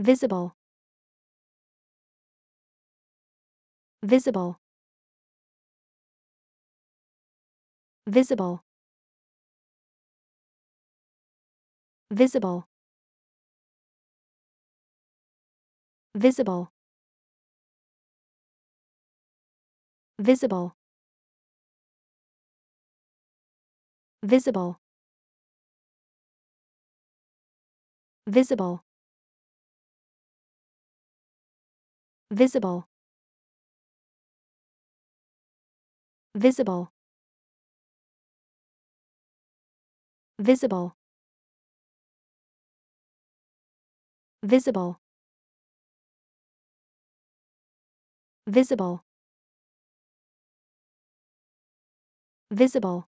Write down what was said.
visible visible visible visible visible visible visible visible visible visible visible visible visible visible